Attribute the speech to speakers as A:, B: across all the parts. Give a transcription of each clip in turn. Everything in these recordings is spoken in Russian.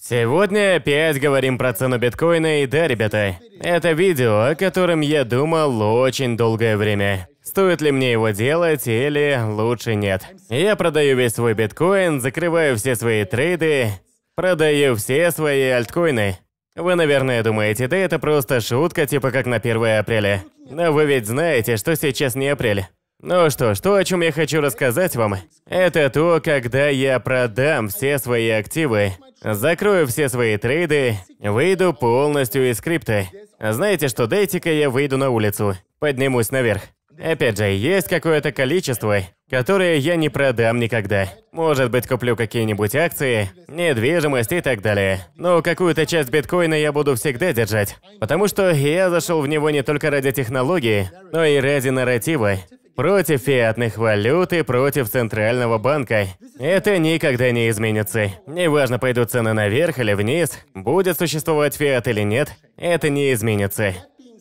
A: Сегодня опять говорим про цену биткоина, и да, ребята, это видео, о котором я думал очень долгое время. Стоит ли мне его делать или лучше нет. Я продаю весь свой биткоин, закрываю все свои трейды, продаю все свои альткоины. Вы, наверное, думаете, да это просто шутка, типа как на 1 апреля. Но вы ведь знаете, что сейчас не апрель. Ну что ж, то, о чем я хочу рассказать вам, это то, когда я продам все свои активы, закрою все свои трейды, выйду полностью из крипты. Знаете что, дайте-ка я выйду на улицу, поднимусь наверх. Опять же, есть какое-то количество, которое я не продам никогда. Может быть, куплю какие-нибудь акции, недвижимость и так далее. Но какую-то часть биткоина я буду всегда держать. Потому что я зашел в него не только ради технологии, но и ради нарратива против фиатных валют и против Центрального банка. Это никогда не изменится. Неважно, пойдут цены наверх или вниз, будет существовать фиат или нет, это не изменится.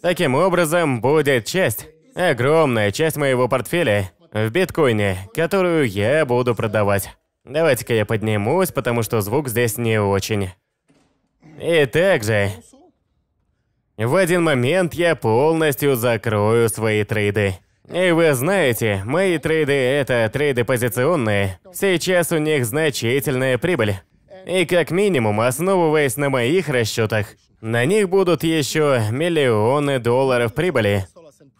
A: Таким образом, будет часть, огромная часть моего портфеля в биткоине, которую я буду продавать. Давайте-ка я поднимусь, потому что звук здесь не очень. И также, в один момент я полностью закрою свои трейды. И вы знаете, мои трейды – это трейды позиционные. Сейчас у них значительная прибыль. И как минимум, основываясь на моих расчетах, на них будут еще миллионы долларов прибыли,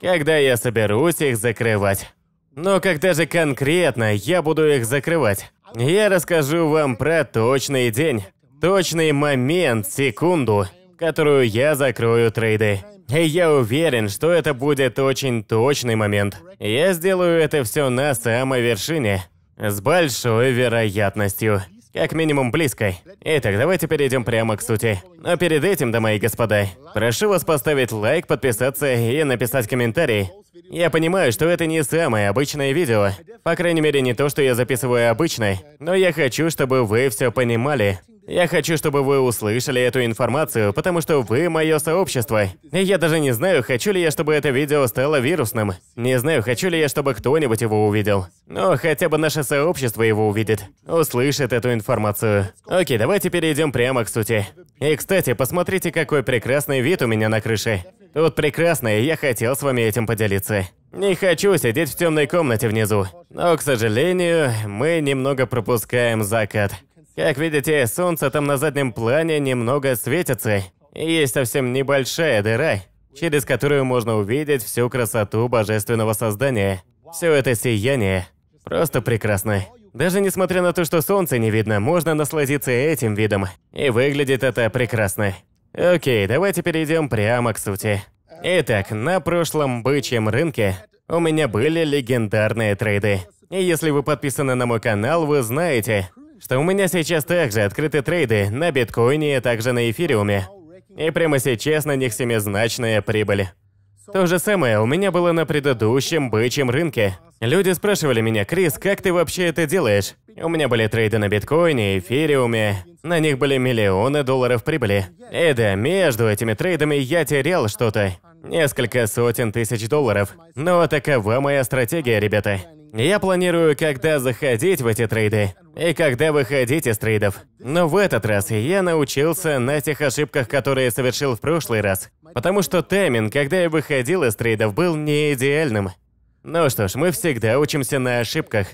A: когда я соберусь их закрывать. Но когда же конкретно я буду их закрывать? Я расскажу вам про точный день, точный момент, секунду, которую я закрою трейды. И я уверен, что это будет очень точный момент. Я сделаю это все на самой вершине. С большой вероятностью. Как минимум близкой. Итак, давайте перейдем прямо к сути. Но перед этим, дамы и господа, прошу вас поставить лайк, подписаться и написать комментарий. Я понимаю, что это не самое обычное видео. По крайней мере, не то, что я записываю обычное. Но я хочу, чтобы вы все понимали. Я хочу, чтобы вы услышали эту информацию, потому что вы мое сообщество. я даже не знаю, хочу ли я, чтобы это видео стало вирусным. Не знаю, хочу ли я, чтобы кто-нибудь его увидел. Но хотя бы наше сообщество его увидит, услышит эту информацию. Окей, давайте перейдем прямо к сути. И, кстати, посмотрите, какой прекрасный вид у меня на крыше. Тут прекрасно, и я хотел с вами этим поделиться. Не хочу сидеть в темной комнате внизу. Но, к сожалению, мы немного пропускаем закат. Как видите, солнце там на заднем плане немного светится. И есть совсем небольшая дыра, через которую можно увидеть всю красоту божественного создания. Все это сияние просто прекрасно. Даже несмотря на то, что солнце не видно, можно насладиться этим видом. И выглядит это прекрасно. Окей, давайте перейдем прямо к сути. Итак, на прошлом бычьем рынке у меня были легендарные трейды. И если вы подписаны на мой канал, вы знаете, что у меня сейчас также открыты трейды на биткоине, а также на эфириуме. И прямо сейчас на них семизначная прибыль. То же самое у меня было на предыдущем бычьем рынке. Люди спрашивали меня, Крис, как ты вообще это делаешь? У меня были трейды на биткоине, эфириуме, на них были миллионы долларов прибыли. И да, между этими трейдами я терял что-то. Несколько сотен тысяч долларов. Но такова моя стратегия, ребята. Я планирую, когда заходить в эти трейды и когда выходить из трейдов. Но в этот раз я научился на тех ошибках, которые совершил в прошлый раз. Потому что тайминг, когда я выходил из трейдов, был не идеальным. Ну что ж, мы всегда учимся на ошибках.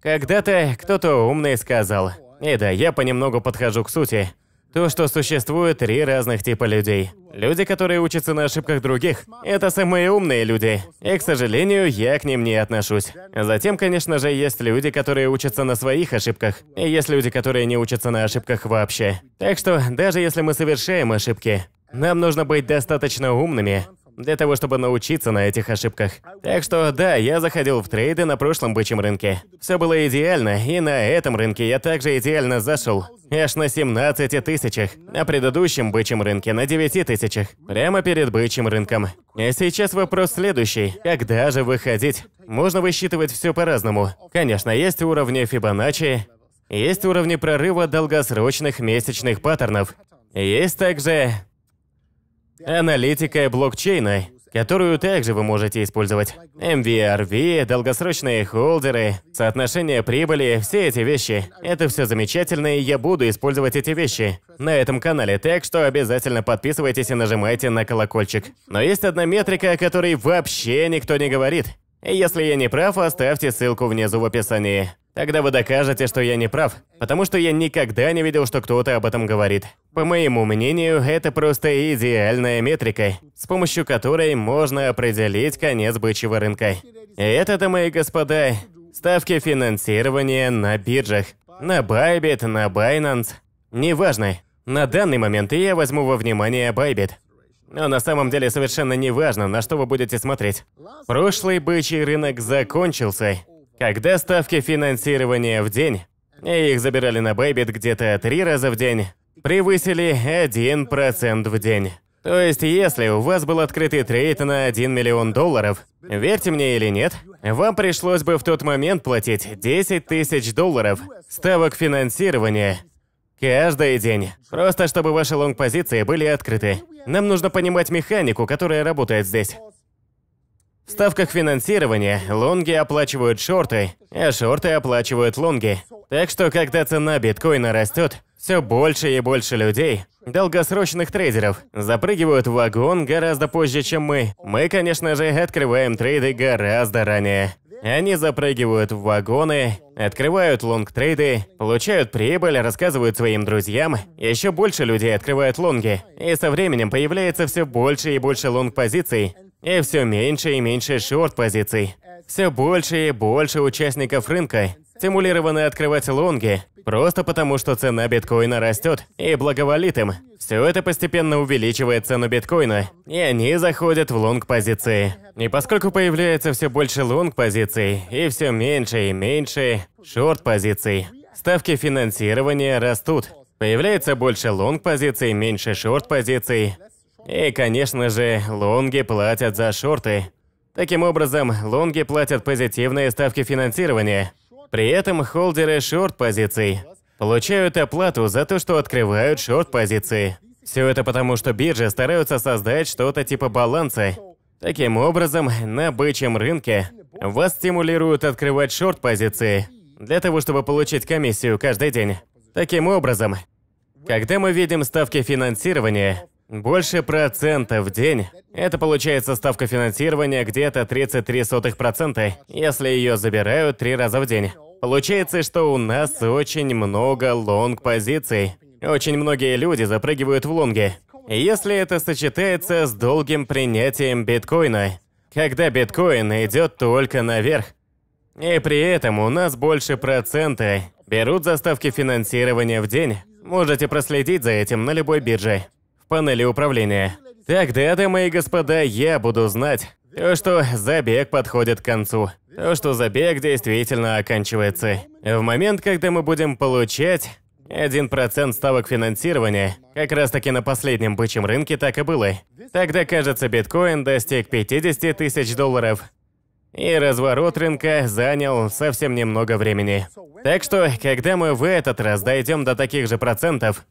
A: Когда-то кто-то умный сказал. И «Э, да, я понемногу подхожу к сути. То, что существует три разных типа людей. Люди, которые учатся на ошибках других, это самые умные люди. И, к сожалению, я к ним не отношусь. Затем, конечно же, есть люди, которые учатся на своих ошибках. И есть люди, которые не учатся на ошибках вообще. Так что, даже если мы совершаем ошибки, нам нужно быть достаточно умными, для того, чтобы научиться на этих ошибках. Так что да, я заходил в трейды на прошлом бычьем рынке. Все было идеально, и на этом рынке я также идеально зашел. Аж на 17 тысячах. На предыдущем бычьем рынке на 9 тысячах. Прямо перед бычьим рынком. А сейчас вопрос следующий. Когда же выходить? Можно высчитывать все по-разному. Конечно, есть уровни Фибоначчи, есть уровни прорыва долгосрочных месячных паттернов. Есть также Аналитика блокчейна, которую также вы можете использовать. MVRV, долгосрочные холдеры, соотношение прибыли, все эти вещи. Это все замечательно, и я буду использовать эти вещи на этом канале, так что обязательно подписывайтесь и нажимайте на колокольчик. Но есть одна метрика, о которой вообще никто не говорит. Если я не прав, оставьте ссылку внизу в описании. Тогда вы докажете, что я не прав, потому что я никогда не видел, что кто-то об этом говорит. По моему мнению, это просто идеальная метрика, с помощью которой можно определить конец бычьего рынка. И это-то, мои господа, ставки финансирования на биржах. На Bybit, на Binance. Неважно. На данный момент я возьму во внимание Bybit. Но на самом деле совершенно не важно, на что вы будете смотреть. Прошлый бычий рынок закончился, когда ставки финансирования в день, и их забирали на Бэббит где-то три раза в день, превысили 1% в день. То есть, если у вас был открытый трейд на 1 миллион долларов, верьте мне или нет, вам пришлось бы в тот момент платить 10 тысяч долларов ставок финансирования каждый день, просто чтобы ваши лонг-позиции были открыты. Нам нужно понимать механику, которая работает здесь. В ставках финансирования лонги оплачивают шорты, а шорты оплачивают лонги. Так что, когда цена биткоина растет, все больше и больше людей, долгосрочных трейдеров, запрыгивают в вагон гораздо позже, чем мы. Мы, конечно же, открываем трейды гораздо ранее. Они запрыгивают в вагоны, открывают лонг-трейды, получают прибыль, рассказывают своим друзьям. Еще больше людей открывают лонги. И со временем появляется все больше и больше лонг-позиций, и все меньше и меньше шорт-позиций. Все больше и больше участников рынка стимулированы открывать лонги, просто потому что цена биткоина растет и благоволит им. Все это постепенно увеличивает цену биткоина, и они заходят в лонг-позиции. И поскольку появляется все больше лонг-позиций и все меньше и меньше шорт-позиций, ставки финансирования растут. Появляется больше лонг-позиций, меньше шорт-позиций, и, конечно же, лонги платят за шорты. Таким образом, лонги платят позитивные ставки финансирования. При этом холдеры шорт-позиций получают оплату за то, что открывают шорт-позиции. Все это потому, что биржи стараются создать что-то типа баланса. Таким образом, на бычьем рынке вас стимулируют открывать шорт-позиции для того, чтобы получить комиссию каждый день. Таким образом, когда мы видим ставки финансирования, больше процента в день. Это получается ставка финансирования где-то 33%, если ее забирают три раза в день. Получается, что у нас очень много лонг-позиций. Очень многие люди запрыгивают в лонги. Если это сочетается с долгим принятием биткоина, когда биткоин идет только наверх, и при этом у нас больше процента берут заставки финансирования в день, можете проследить за этим на любой бирже панели управления. Тогда, да, мои господа, я буду знать, то, что забег подходит к концу. То, что забег действительно оканчивается. В момент, когда мы будем получать 1% ставок финансирования, как раз таки на последнем бычьем рынке так и было. Тогда, кажется, биткоин достиг 50 тысяч долларов. И разворот рынка занял совсем немного времени. Так что, когда мы в этот раз дойдем до таких же процентов,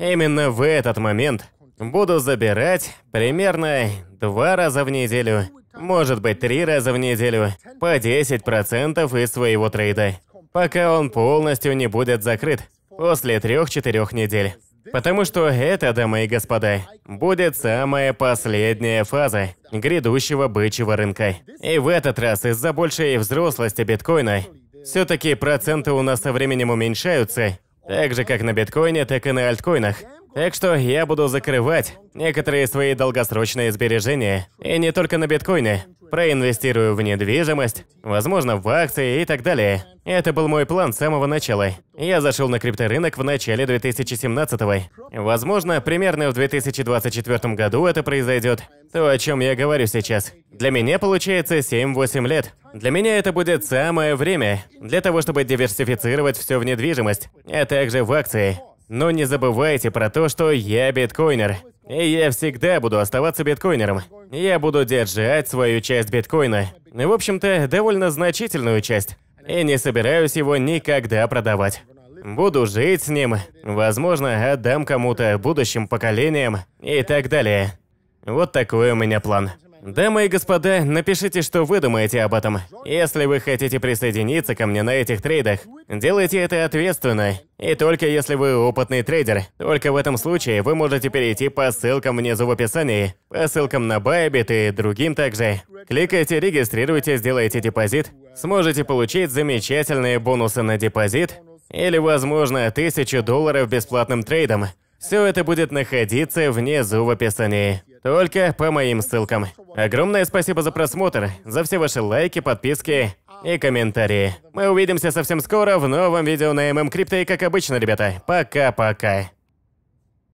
A: Именно в этот момент буду забирать примерно два раза в неделю, может быть три раза в неделю, по 10% из своего трейда, пока он полностью не будет закрыт после трех-четырех недель. Потому что это, дамы и господа, будет самая последняя фаза грядущего бычьего рынка. И в этот раз из-за большей взрослости биткоина все-таки проценты у нас со временем уменьшаются, так же, как на биткоине, так и на альткоинах. Так что я буду закрывать некоторые свои долгосрочные сбережения. И не только на биткоины. Проинвестирую в недвижимость, возможно, в акции и так далее. Это был мой план с самого начала. Я зашел на крипторынок в начале 2017 -го. Возможно, примерно в 2024 году это произойдет. То, о чем я говорю сейчас. Для меня получается 7-8 лет. Для меня это будет самое время для того, чтобы диверсифицировать все в недвижимость, а также в акции. Но не забывайте про то, что я биткоинер. И я всегда буду оставаться биткоинером. Я буду держать свою часть биткоина. В общем-то, довольно значительную часть. И не собираюсь его никогда продавать. Буду жить с ним, возможно, отдам кому-то, будущим поколениям и так далее. Вот такой у меня план. Дамы и господа, напишите, что вы думаете об этом. Если вы хотите присоединиться ко мне на этих трейдах, делайте это ответственно. И только если вы опытный трейдер. Только в этом случае вы можете перейти по ссылкам внизу в описании, по ссылкам на Bybit и другим также. Кликайте, регистрируйтесь, сделайте депозит. Сможете получить замечательные бонусы на депозит или, возможно, тысячу долларов бесплатным трейдом. Все это будет находиться внизу в описании. Только по моим ссылкам. Огромное спасибо за просмотр, за все ваши лайки, подписки и комментарии. Мы увидимся совсем скоро в новом видео на ММ Крипто и как обычно, ребята. Пока-пока.